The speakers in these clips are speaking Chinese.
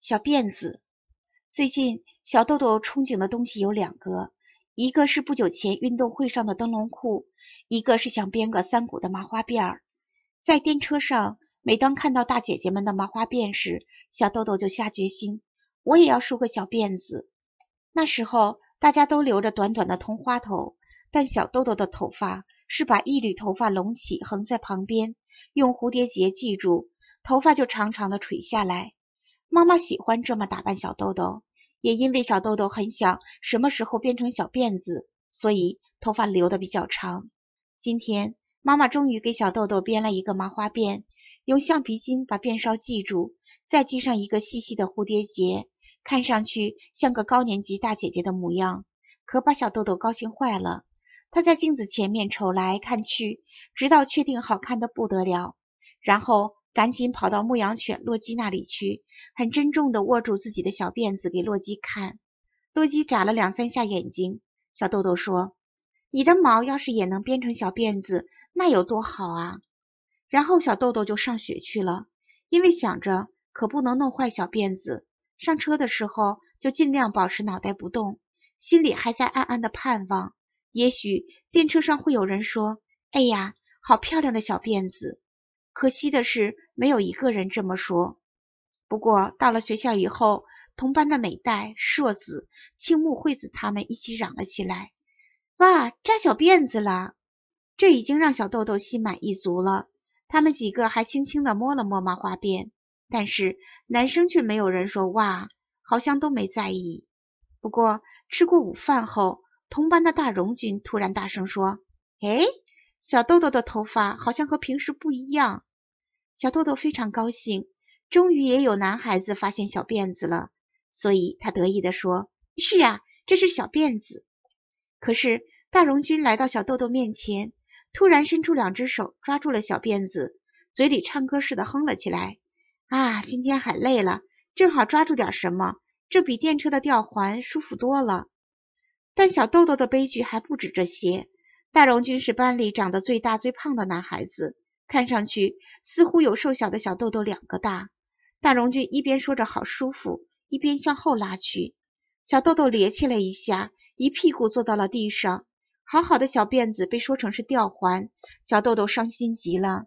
小辫子。最近，小豆豆憧憬的东西有两个，一个是不久前运动会上的灯笼裤，一个是想编个三股的麻花辫儿。在电车上，每当看到大姐姐们的麻花辫时，小豆豆就下决心，我也要梳个小辫子。那时候，大家都留着短短的同花头，但小豆豆的头发是把一缕头发拢起，横在旁边，用蝴蝶结系住，头发就长长的垂下来。妈妈喜欢这么打扮小豆豆，也因为小豆豆很想什么时候变成小辫子，所以头发留的比较长。今天妈妈终于给小豆豆编了一个麻花辫，用橡皮筋把辫梢系住，再系上一个细细的蝴蝶结，看上去像个高年级大姐姐的模样，可把小豆豆高兴坏了。她在镜子前面瞅来看去，直到确定好看的不得了，然后。赶紧跑到牧羊犬洛基那里去，很郑重的握住自己的小辫子给洛基看。洛基眨了两三下眼睛。小豆豆说：“你的毛要是也能编成小辫子，那有多好啊！”然后小豆豆就上学去了，因为想着可不能弄坏小辫子。上车的时候就尽量保持脑袋不动，心里还在暗暗的盼望，也许电车上会有人说：“哎呀，好漂亮的小辫子。”可惜的是，没有一个人这么说。不过到了学校以后，同班的美代、硕子、青木惠子他们一起嚷了起来：“哇，扎小辫子了！”这已经让小豆豆心满意足了。他们几个还轻轻地摸了摸麻花辫，但是男生却没有人说“哇”，好像都没在意。不过吃过午饭后，同班的大荣君突然大声说：“哎，小豆豆的头发好像和平时不一样。”小豆豆非常高兴，终于也有男孩子发现小辫子了，所以他得意地说：“是啊，这是小辫子。”可是大荣军来到小豆豆面前，突然伸出两只手抓住了小辫子，嘴里唱歌似的哼了起来：“啊，今天很累了，正好抓住点什么，这比电车的吊环舒服多了。”但小豆豆的悲剧还不止这些，大荣军是班里长得最大最胖的男孩子。看上去似乎有瘦小的小豆豆两个大。大荣军一边说着“好舒服”，一边向后拉去。小豆豆趔趄了一下，一屁股坐到了地上。好好的小辫子被说成是吊环，小豆豆伤心极了。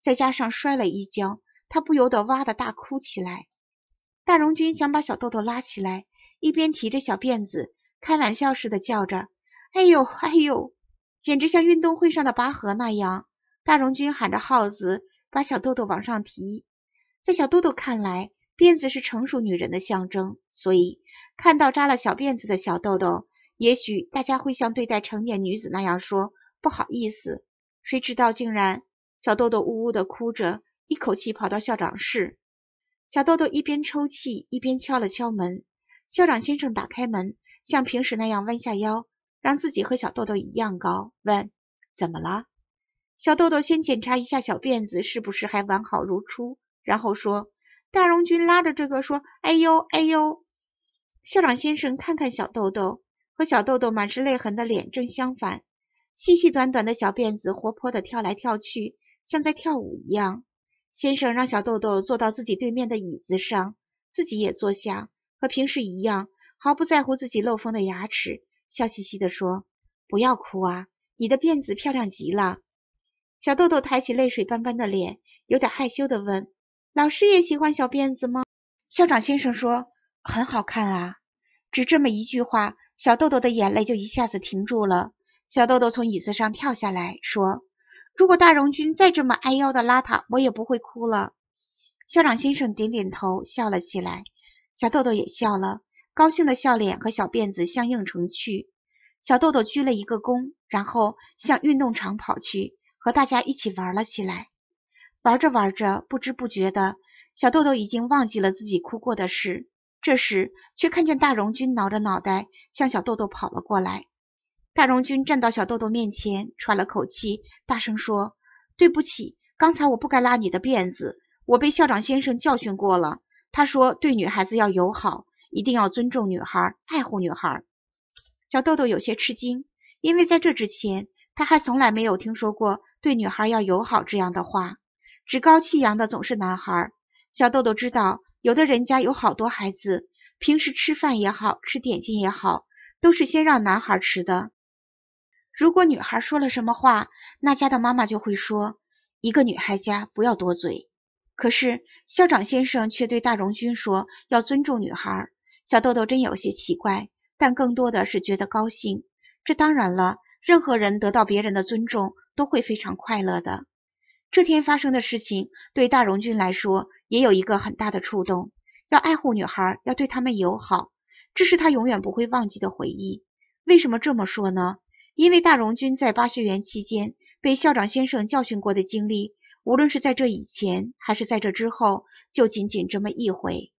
再加上摔了一跤，他不由得哇的大哭起来。大荣军想把小豆豆拉起来，一边提着小辫子，开玩笑似的叫着：“哎呦，哎呦！”简直像运动会上的拔河那样。大荣军喊着“号子”，把小豆豆往上提。在小豆豆看来，辫子是成熟女人的象征，所以看到扎了小辫子的小豆豆，也许大家会像对待成年女子那样说“不好意思”。谁知道，竟然小豆豆呜呜的哭着，一口气跑到校长室。小豆豆一边抽泣，一边敲了敲门。校长先生打开门，像平时那样弯下腰，让自己和小豆豆一样高，问：“怎么了？”小豆豆先检查一下小辫子是不是还完好如初，然后说：“大荣君拉着这个说，哎呦哎呦。”校长先生看看小豆豆和小豆豆满是泪痕的脸正相反，细细短短的小辫子活泼的跳来跳去，像在跳舞一样。先生让小豆豆坐到自己对面的椅子上，自己也坐下，和平时一样，毫不在乎自己漏风的牙齿，笑嘻嘻地说：“不要哭啊，你的辫子漂亮极了。”小豆豆抬起泪水斑斑的脸，有点害羞的问：“老师也喜欢小辫子吗？”校长先生说：“很好看啊。”只这么一句话，小豆豆的眼泪就一下子停住了。小豆豆从椅子上跳下来，说：“如果大荣军再这么挨腰的邋遢，我也不会哭了。”校长先生点点头，笑了起来。小豆豆也笑了，高兴的笑脸和小辫子相映成趣。小豆豆鞠了一个躬，然后向运动场跑去。和大家一起玩了起来，玩着玩着，不知不觉的，小豆豆已经忘记了自己哭过的事。这时，却看见大荣军挠着脑袋向小豆豆跑了过来。大荣军站到小豆豆面前，喘了口气，大声说：“对不起，刚才我不该拉你的辫子。我被校长先生教训过了。他说，对女孩子要友好，一定要尊重女孩，爱护女孩。”小豆豆有些吃惊，因为在这之前，他还从来没有听说过。对女孩要友好这样的话，趾高气扬的总是男孩。小豆豆知道，有的人家有好多孩子，平时吃饭也好吃点心也好，都是先让男孩吃的。如果女孩说了什么话，那家的妈妈就会说：“一个女孩家不要多嘴。”可是校长先生却对大荣军说要尊重女孩。小豆豆真有些奇怪，但更多的是觉得高兴。这当然了。任何人得到别人的尊重，都会非常快乐的。这天发生的事情，对大荣军来说，也有一个很大的触动。要爱护女孩，要对他们友好，这是他永远不会忘记的回忆。为什么这么说呢？因为大荣军在巴学园期间被校长先生教训过的经历，无论是在这以前还是在这之后，就仅仅这么一回。